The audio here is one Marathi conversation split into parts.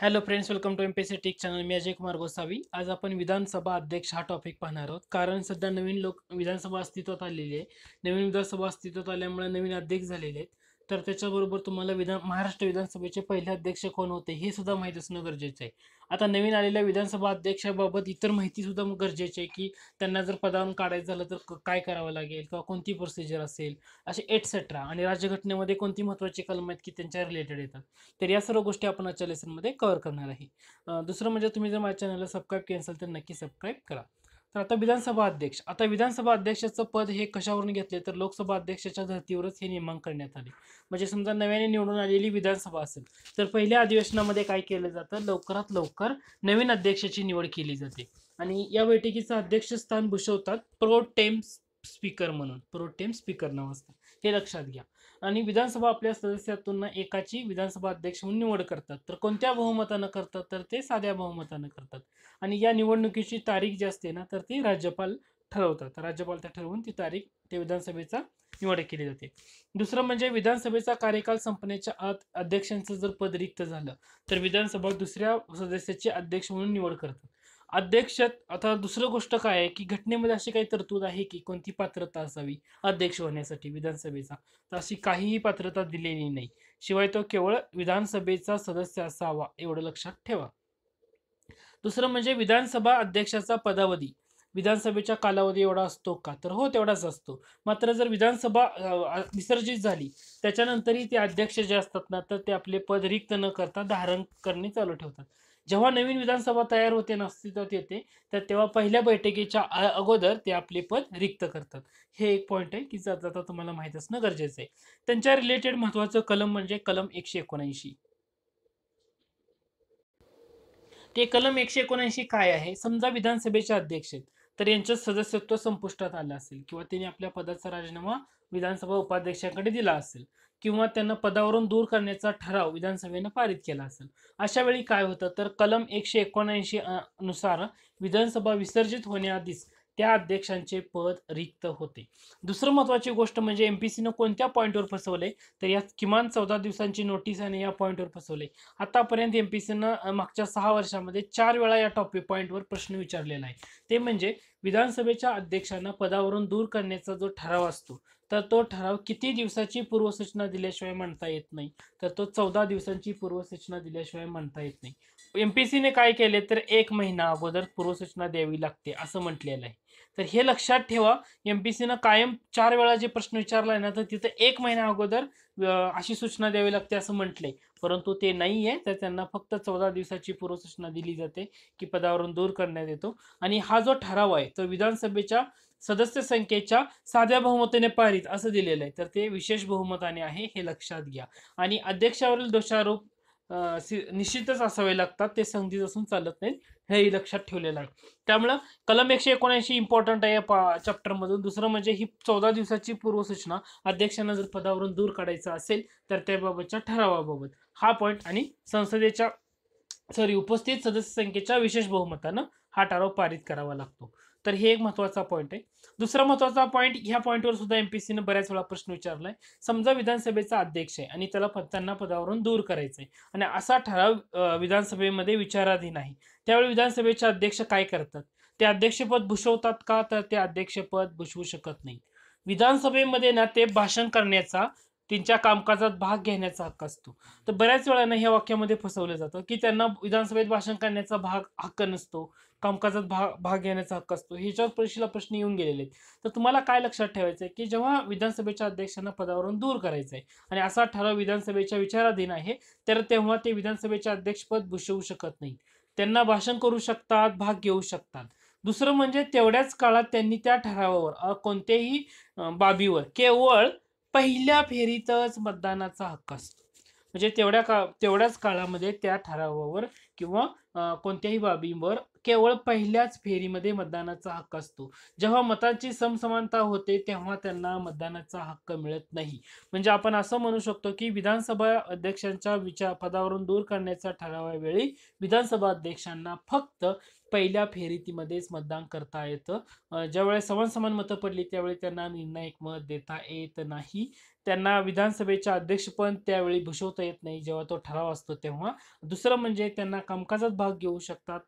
hello friends welcome to M P C channel मी अजय कुमार गोसावी आज आपण विधानसभा अध्यक्ष हा टॉपिक पाहणार आहोत कारण सध्या नवीन लोक विधानसभा अस्तित्वात आलेली आहे नवीन विधानसभा अस्तित्वात आल्यामुळे नवीन अध्यक्ष झालेले आहेत तर त्याच्याबरोबर तुम्हाला विधान महाराष्ट्र विधानसभेचे पहिले अध्यक्ष कोण होते हे सुद्धा माहीत असणं गरजेचं आहे आता नवीन आलेल्या विधानसभा अध्यक्षाबाबत इतर माहिती सुद्धा गरजेची आहे की त्यांना जर पदावरून काढायचं झालं तर काय करावं लागेल किंवा कोणती प्रोसिजर असेल असे एटसेट्रा आणि राज्यघटनेमध्ये कोणती महत्त्वाची कलम आहेत की त्यांच्या रिलेटेड येतात तर या सर्व गोष्टी आपण आजच्या लेसनमध्ये कव्हर करणार आहे दुसरं म्हणजे तुम्ही जर माझ्या चॅनलला सबस्क्राईब केलं असेल तर नक्की सबस्क्राईब करा तर आता विधानसभा अध्यक्ष आता विधानसभा अध्यक्षाचं पद हे कशावरून घेतले तर लोकसभा अध्यक्षाच्या धर्तीवरच हे नियमन करण्यात आले म्हणजे समजा नव्याने निवडून आलेली विधानसभा असेल तर पहिल्या अधिवेशनामध्ये काय केलं जातं लवकरात लवकर नवीन अध्यक्षाची निवड केली जाते आणि या बैठकीचं अध्यक्षस्थान भूषवतात प्रो टेम स्पीकर म्हणून प्रो प्रोटेम स्पीकर नाव असतं हे लक्षात घ्या आणि विधानसभा आपल्या सदस्यातून एकाची विधानसभा अध्यक्ष म्हणून निवड करतात तर कोणत्या बहुमतानं करतात तर ते साध्या बहुमतानं करतात आणि या निवडणुकीची तारीख जी असते ना तर ती राज्यपाल ठरवतात राज्यपाल त्या ठरवून ती तारीख ते विधानसभेचा निवड केली जाते दुसरं म्हणजे विधानसभेचा कार्यकाल संपण्याच्या आत अध्यक्षांचं जर पद रिक्त झालं तर विधानसभा दुसऱ्या सदस्याची अध्यक्ष म्हणून निवड करतात अध्यक्ष आता दुसरं गोष्ट काय आहे की घटनेमध्ये अशी काही तरतूद आहे की कोणती पात्रता असावी अध्यक्ष होण्यासाठी विधानसभेचा तर अशी काहीही पात्रता दिलेली नाही शिवाय तो केवळ विधानसभेचा सदस्य असावा एवढं लक्षात ठेवा दुसरं म्हणजे विधानसभा अध्यक्षाचा पदावधी विधानसभेचा कालावधी एवढा असतो का तर हो तेवढाच असतो मात्र जर विधानसभा विसर्जित झाली त्याच्यानंतरही ते अध्यक्ष जे असतात ना तर ते आपले पद रिक्त न करता धारण करणे चालू ठेवतात जेव्हा नवीन विधानसभा तयार होते ना अस्तित्वात येते तर तेव्हा पहिल्या बैठकीच्या अगोदर ते आपले पद रिक्त करतात हे एक पॉइंट आहे की जाता जाता तुम्हाला माहीत असणं गरजेचं आहे त्यांच्या रिलेटेड महत्त्वाचं कलम म्हणजे कलम एकशे एकोणऐंशी ते कलम एकशे एकोणऐंशी काय आहे समजा विधानसभेचे अध्यक्ष आहेत तर यांचं सदस्यत्व संपुष्टात आलं असेल किंवा त्यांनी आपल्या पदाचा राजीनामा विधानसभा उपाध्यक्षांकडे दिला असेल किंवा त्यांना पदावरून दूर करण्याचा ठराव विधानसभेने पारित केला असेल अशा वेळी काय होतं तर कलम एकशे एकोणऐंशी नुसार विधानसभा विसर्जित होण्याआधीच त्या अध्यक्षांचे पद रिक्त होते दुसरं महत्वाची गोष्ट म्हणजे एम पी सीनं कोणत्या पॉईंटवर फसवले तर या किमान चौदा दिवसांची नोटीस आणि या पॉईंटवर फसवले आतापर्यंत एम पी सीनं मागच्या सहा वर्षामध्ये चार वेळा या टॉपिक पॉईंटवर प्रश्न विचारलेला आहे ते म्हणजे विधानसभेच्या अध्यक्षांना पदावरून दूर करण्याचा जो ठराव असतो तर तो ठराव किती दिवसाची पूर्वसूचना दिल्याशिवाय म्हणता येत नाही तर तो चौदा दिवसांची पूर्वसूचना दिल्याशिवाय म्हणता येत नाही एम पी सीने काय केले तर एक महिना अगोदर पूर्वसूचना द्यावी लागते असं म्हटलेलं आहे तर हे लक्षात ठेवा एम पी सीनं कायम चार वेळा जे प्रश्न विचारला आहे ना तर तिथं एक महिना अगोदर अशी सूचना द्यावी लागते असं म्हटलंय परंतु ते नाही आहे तर त्यांना फक्त चौदा दिवसाची पूर्वसूचना दिली जाते की पदावरून दूर करण्यात येतो आणि हा जो ठराव आहे तो विधानसभेच्या सदस्य संख्येच्या साध्या बहुमताने पारित असं दिलेलं आहे तर ते विशेष बहुमताने आहे हे लक्षात घ्या आणि अध्यक्षावरील दोषारोप निश्चितच असावे लागतात ते संधीच असून चालत नाहीत हेही लक्षात ठेवलेलं आहे त्यामुळं कलम एकशे एकोणऐंशी इम्पॉर्टंट आहे या पा चॅप्टरमधून दुसरं म्हणजे ही चौदा दिवसाची पूर्वसूचना अध्यक्षांना जर पदावरून दूर काढायचं असेल तर त्याबाबतच्या ठरावाबाबत हा पॉईंट आणि संसदेच्या सॉरी उपस्थित सदस्य संख्येच्या विशेष बहुमतानं हा ठराव पारित करावा लागतो तर हे एक महत्त्वाचा पॉईंट आहे दुसरा महत्वाचा पॉईंट ह्या पॉईंटवर सुद्धा एमपीसीनं बऱ्याच वेळा प्रश्न विचारलाय समजा विधानसभेचा अध्यक्ष आहे आणि त्याला त्यांना पदावरून दूर करायचंय आणि असा ठराव विधानसभेमध्ये विचाराधीन आहे त्यावेळी विधानसभेचे अध्यक्ष काय करतात ते अध्यक्षपद भूषवतात का तर ते अध्यक्षपद भूषवू शकत नाही विधानसभेमध्ये ना ते भाषण करण्याचा त्यांच्या कामकाजात भाग घेण्याचा हक्क असतो तर बऱ्याच वेळांना ह्या वाक्यामध्ये फसवलं जातं की त्यांना विधानसभेत भाषण करण्याचा भाग हक्क नसतो कामकाजात भाग भाग घेण्याचा हक्क असतो ह्याच्यावर परीक्षेला प्रश्न येऊन गेलेले आहेत तर तुम्हाला काय लक्षात ठेवायचं आहे की जेव्हा विधानसभेच्या अध्यक्षांना पदावरून दूर करायचं आहे आणि असा ठराव विधानसभेच्या विचाराधीन आहे तर तेव्हा ते विधानसभेच्या अध्यक्षपद भूषवू शकत नाही त्यांना भाषण करू शकतात भाग घेऊ शकतात दुसरं म्हणजे तेवढ्याच काळात त्यांनी त्या ठरावावर कोणत्याही बाबीवर केवळ पहिल्या फेरीतच मतदानाचा हक्क असतो म्हणजे तेवढ्या का तेवढ्याच काळामध्ये त्या ठरावावर किंवा कोणत्याही बाबींवर केवळ पहिल्याच फेरीमध्ये मतदानाचा हक्क असतो जेव्हा मतांची समसमानता होते तेव्हा त्यांना मतदानाचा हक्क मिळत नाही म्हणजे आपण असं म्हणू शकतो की विधानसभा अध्यक्षांच्या विचार पदावरून दूर करण्याच्या ठरावावेळी विधानसभा अध्यक्षांना फक्त पहिल्या फेरीतीमध्येच मतदान करता येतं ज्यावेळेस समान समान मतं पडली त्यावेळी त्यांना निर्णायक मत देता येत नाही त्यांना विधानसभेच्या पण त्यावेळी भूषवता येत नाही जेव्हा तो ठराव असतो तेव्हा दुसरं म्हणजे त्यांना कामकाजात भाग घेऊ शकतात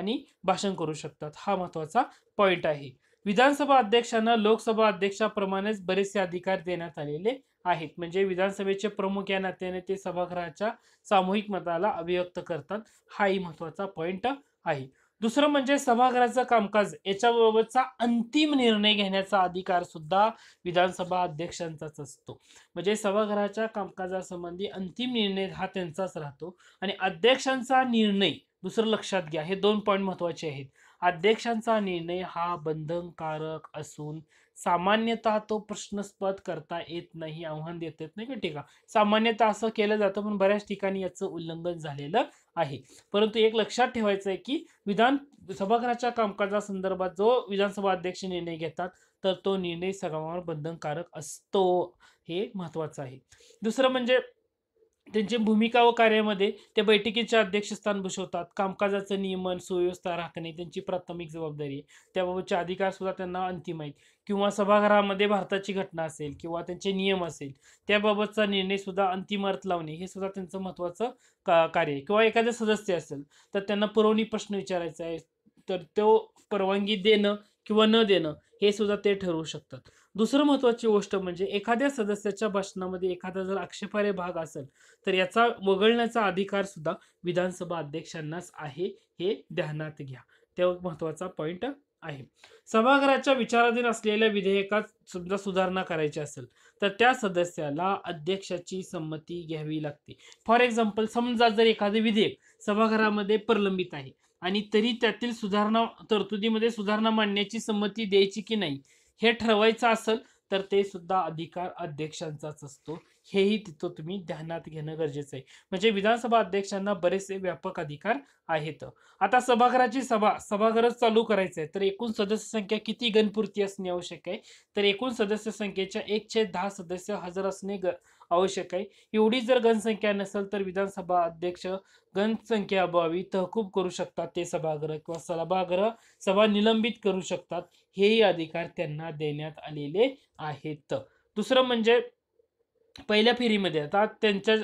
आणि भाषण करू शकतात हा महत्वाचा पॉईंट आहे विधानसभा अध्यक्षांना लोकसभा अध्यक्षाप्रमाणेच बरेचसे अधिकार देण्यात आलेले आहेत म्हणजे विधानसभेचे प्रमुख या नात्याने ते सभागृहाच्या सामूहिक मताला अभिव्यक्त करतात हाही महत्वाचा पॉईंट आहे दुसरं म्हणजे सभागृहाचं कामकाज याच्याबाबतचा अंतिम निर्णय घेण्याचा अधिकार सुद्धा विधानसभा अध्यक्षांचाच असतो म्हणजे सभागृहाच्या कामकाजासंबंधी अंतिम निर्णय हा त्यांचाच राहतो आणि अध्यक्षांचा निर्णय दुसरं लक्षात घ्या हे दोन पॉईंट महत्वाचे आहेत अध्यक्षांचा निर्णय हा बंधनकारक असून सामान्यतः तो प्रश्नस्पद करता येत नाही आव्हान देता येत नाही ठीक आहे सामान्यतः असं केलं जातं पण बऱ्याच ठिकाणी याचं उल्लंघन झालेलं आहे परंतु एक लक्षात ठेवायचं आहे की विधान सभागृहाच्या कामकाजासंदर्भात जो विधानसभा अध्यक्ष निर्णय घेतात तर तो निर्णय सगळ्यांवर बंधनकारक असतो हे महत्वाचं आहे दुसरं म्हणजे त्यांची भूमिका व कार्यामध्ये ते बैठकीचे अध्यक्षस्थान भूषवतात कामकाजाचं नियमन सुव्यवस्था राखणे त्यांची प्राथमिक जबाबदारी आहे त्याबाबतचे अधिकार सुद्धा त्यांना अंतिम आहेत किंवा सभागृहामध्ये भारताची घटना असेल किंवा त्यांचे नियम असेल त्याबाबतचा निर्णय सुद्धा अंतिम अर्थ लावणे हे सुद्धा त्यांचं महत्त्वाचं का कार्य आहे किंवा एखादं सदस्य असेल तर त्यांना पुरवणी प्रश्न विचारायचा आहे तर तो परवानगी देणं किंवा न देणं हे सुद्धा ते ठरवू शकतात दुसरं महत्वाची गोष्ट म्हणजे एखाद्या सदस्याच्या भाषणामध्ये एखादा जर आक्षेपार्ह भाग असेल तर याचा वगळण्याचा अधिकार सुद्धा विधानसभा अध्यक्षांनाच आहे हे ध्यानात घ्या त्या महत्त्वाचा पॉईंट आहे सभागृहाच्या विचाराधीन असलेल्या विधेयकात समजा सुधारणा करायची असेल तर त्या सदस्याला अध्यक्षाची संमती घ्यावी लागते फॉर एक्झाम्पल समजा जर एखादे विधेयक सभागृहामध्ये प्रलंबित आहे आणि तरी त्यातील सुधारणा तरतुदीमध्ये सुधारणा मांडण्याची संमती द्यायची की नाही हे ठरवायचं असेल तर ते सुद्धा अधिकार अध्यक्षांचाच असतो हेही तिथं तुम्ही ध्यानात घेणं गरजेचं आहे म्हणजे विधानसभा अध्यक्षांना बरेचसे व्यापक अधिकार आहेत आता सभागृहाची सभा सभागृह चालू करायचं आहे तर एकूण सदस्य संख्या किती गणपूर्ती असणे आवश्यक आहे तर एकूण सदस्य संख्येच्या एकशे दहा सदस्य हजर असणे आवश्यक आहे एवढी जर गणसंख्या नसेल तर विधानसभा अध्यक्ष गणसंख्या अभावी तहकूब करू शकतात ते सभागृह किंवा सभागृह सभा निलंबित करू शकतात हेही अधिकार त्यांना देण्यात आलेले आहेत दुसरं म्हणजे पहिल्या फेरीमध्ये आता त्यांच्या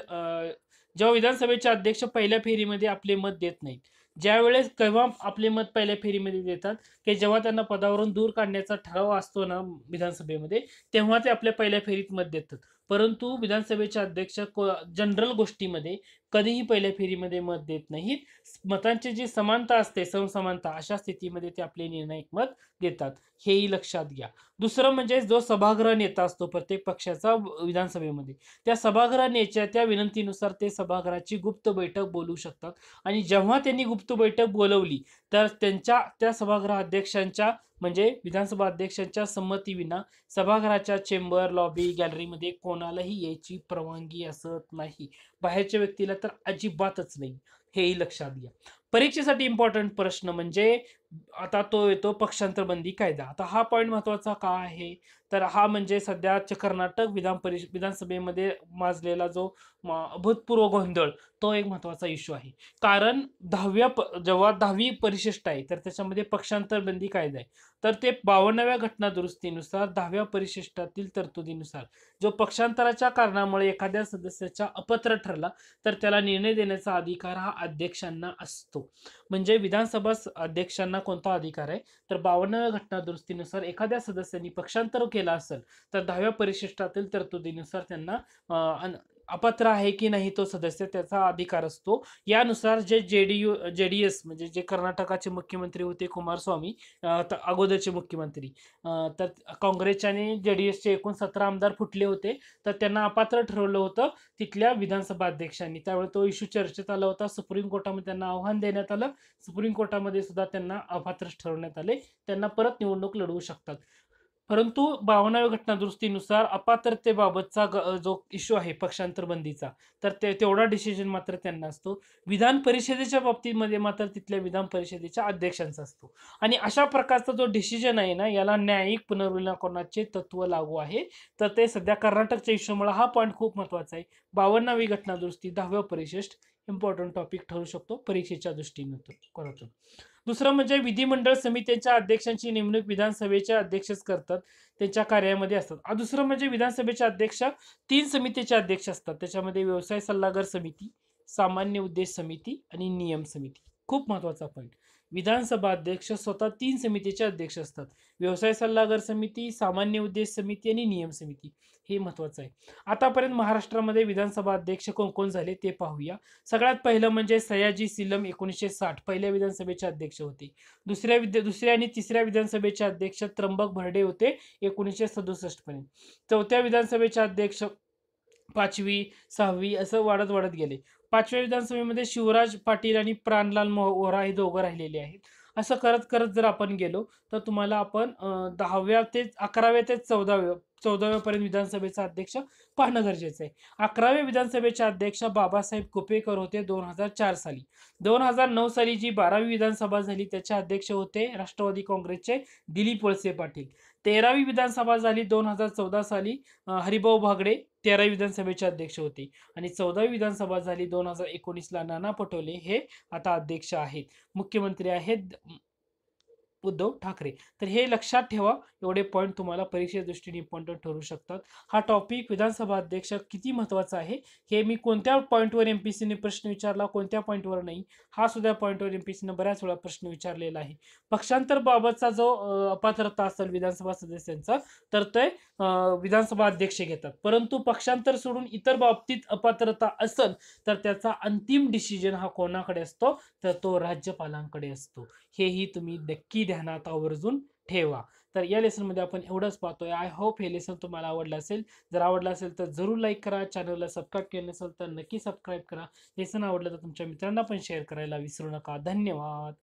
जेव्हा विधानसभेचे अध्यक्ष पहिल्या फेरीमध्ये आपले मत देत नाहीत ज्यावेळेस केव्हा आपले मत पहिल्या फेरीमध्ये देतात की जेव्हा त्यांना पदावरून दूर काढण्याचा ठराव असतो ना विधानसभेमध्ये तेव्हा ते आपल्या पहिल्या फेरीत मत देतात परंतु विधानसभेचे अध्यक्ष जनरल गोष्टीमध्ये कधीही पहिल्या फेरीमध्ये मत देत नाहीत मतांची जी समानता असते समसमानता अशा स्थितीमध्ये ते आपले निर्णायक मत देतात हेही लक्षात घ्या दुसरं म्हणजे जो सभागृह नेता असतो प्रत्येक पक्षाचा विधानसभेमध्ये त्या सभागृह नेत्या त्या विनंतीनुसार ते सभागृहाची गुप्त बैठक बोलू शकतात आणि जेव्हा त्यांनी गुप्त बैठक बोलवली तर त्यांच्या त्या सभागृह अध्यक्षांच्या म्हणजे विधानसभा अध्यक्षांच्या संमतीविना सभागृहाच्या चेंबर लॉबी गॅलरीमध्ये कोणालाही यायची परवानगी असत नाही बाहेरच्या व्यक्तीला तर अजिबातच नाही हेही लक्षात घ्या परीक्षेसाठी इम्पॉर्टंट प्रश्न म्हणजे आता तो येतो पक्षांतर बंदी कायदा आता हा पॉईंट महत्त्वाचा का आहे तर हा म्हणजे सध्या कर्नाटक विधान परिषद विधानसभेमध्ये माजलेला जो अभूतपूर्व गोंधळ तो एक महत्त्वाचा इश्यू आहे कारण दहाव्या प जेव्हा दहावी परिशिष्ट आहे तर त्याच्यामध्ये पक्षांतर बंदी कायदा आहे तर ते बावन्नाव्या घटना दुरुस्तीनुसार दहाव्या परिशिष्टातील तरतुदीनुसार जो पक्षांतराच्या कारणामुळे एखाद्या सदस्याचा अपत्र ठरला तर त्याला निर्णय देण्याचा अधिकार हा अध्यक्षांना असतो म्हणजे विधानसभा अध्यक्षांना त्यांना कोणता अधिकार आहे तर बावन्नव्या घटना दुरुस्तीनुसार एखाद्या सदस्यांनी पक्षांतर केला असेल तर दहाव्या परिशिष्टातील तरतुदीनुसार त्यांना अपात्र आहे की नाही तो सदस्य त्याचा अधिकार असतो यानुसार जे जेडीयू जेडीएस म्हणजे जे कर्नाटकाचे मुख्यमंत्री होते कुमारस्वामी अगोदरचे मुख्यमंत्री तर काँग्रेसच्या आणि जेडीएसचे एकूण सतरा आमदार फुटले होते तर त्यांना अपात्र ठरवलं होतं तिथल्या विधानसभा अध्यक्षांनी त्यावेळी तो इश्यू चर्चेत आला होता सुप्रीम कोर्टामध्ये त्यांना आव्हान देण्यात आलं सुप्रीम कोर्टामध्ये सुद्धा त्यांना अपात्र ठरवण्यात आले त्यांना परत निवडणूक लढवू शकतात परंतु बावन्नाव्या घटनादुरुस्तीनुसार अपात्रतेबाबतचा जो इश्यू आहे पक्षांतरबंदीचा तर ते तेवढा डिसिजन मात्र त्यांना असतो विधान परिषदेच्या बाबतीमध्ये मात्र तिथल्या विधान परिषदेच्या अध्यक्षांचा असतो आणि अशा प्रकारचा जो डिसिजन आहे ना याला न्यायिक पुनर्विनाकरणाचे तत्व लागू आहे तर ते सध्या कर्नाटकच्या इश्यूमुळे हा पॉईंट खूप महत्वाचा आहे बावन्नावी घटनादुरुस्ती दहाव्या परिशिष्ट इम्पॉर्टंट टॉपिक ठरू शकतो परीक्षेच्या दृष्टीने करतो दुसरं म्हणजे विधिमंडळ समित्यांच्या अध्यक्षांची नेमणूक विधानसभेचे अध्यक्षच करतात त्यांच्या कार्यामध्ये असतात दुसरं म्हणजे विधानसभेचे अध्यक्ष तीन समितीचे अध्यक्ष असतात त्याच्यामध्ये व्यवसाय सल्लागार समिती सामान्य उद्देश समिती आणि नियम समिती खूप महत्वाचा पॉईंट विधानसभा अध्यक्ष स्वतः तीन समितीचे अध्यक्ष असतात व्यवसाय सल्लागार समिती सामान्य उद्देश समिती आणि नियम समिती हे महत्वाचं आहे आतापर्यंत महाराष्ट्रामध्ये विधानसभा अध्यक्ष कोण कोण झाले ते पाहूया सगळ्यात पहिलं म्हणजे सयाजी सिलम एकोणीसशे साठ पहिल्या विधानसभेचे अध्यक्ष होते दुसऱ्या विद्या दुसऱ्या आणि तिसऱ्या विधानसभेचे अध्यक्ष त्र्यंबक भरडे होते एकोणीसशे सदुसष्ट पर्यंत चौथ्या विधानसभेचे अध्यक्ष पाचवी सहावी असं वाढत वाढत गेले पाचव्या विधानसभेमध्ये शिवराज पाटील आणि प्राणलाल मोहरा हे दोघं राहिलेले आहेत असं करत करत जर आपण गेलो तर तुम्हाला आपण दहाव्या ते अकराव्या ते चौदाव्या चौदाव्यापर्यंत विधानसभेचा अध्यक्ष पाहणं गरजेचं आहे अकराव्या विधानसभेचे अध्यक्ष बाबासाहेब कुपेकर होते दोन हजार चार साली दोन हजार नऊ साली जी बारावी विधानसभा झाली त्याचे अध्यक्ष होते राष्ट्रवादी काँग्रेसचे दिलीप वळसे पाटील तेरावी विधानसभा झाली दोन हजार चौदा साली हरिभाऊ भागडे तेरा विधानसभेचे अध्यक्ष होते आणि चौदावी विधानसभा झाली दोन हजार एकोणीसला नाना पटोले हे आता अध्यक्ष आहेत मुख्यमंत्री आहेत उद्धव ठाकरे तर हे लक्षात ठेवा एवढे पॉईंट तुम्हाला परीक्षे दृष्टीने इम्पॉर्टंट ठरू शकतात हा टॉपिक विधानसभा अध्यक्ष किती महत्त्वाचा आहे हे मी कोणत्या पॉईंटवर एम पी सीने प्रश्न विचारला कोणत्या पॉईंटवर नाही हा सुद्धा पॉईंटवर एम पी सीने बऱ्याच वेळा प्रश्न विचारलेला आहे पक्षांतर बाबतचा जो अपात्रता असेल विधानसभा सदस्यांचा तर ते विधानसभा अध्यक्ष घेतात परंतु पक्षांतर सोडून इतर बाबतीत अपात्रता असेल तर त्याचा अंतिम डिसिजन हा कोणाकडे असतो तर तो राज्यपालांकडे असतो हेही तुम्ही नक्की ध्यानात आवर्जून ठेवा तर या लेसनमध्ये आपण एवढंच पाहतोय आय होप हे लेसन तुम्हाला आवडलं असेल जर आवडलं असेल तर जरूर लाईक करा चॅनलला सबस्क्राईब केलं नसेल तर नक्की सबस्क्राईब करा लेसन आवडलं तर तुमच्या मित्रांना पण शेअर करायला विसरू नका धन्यवाद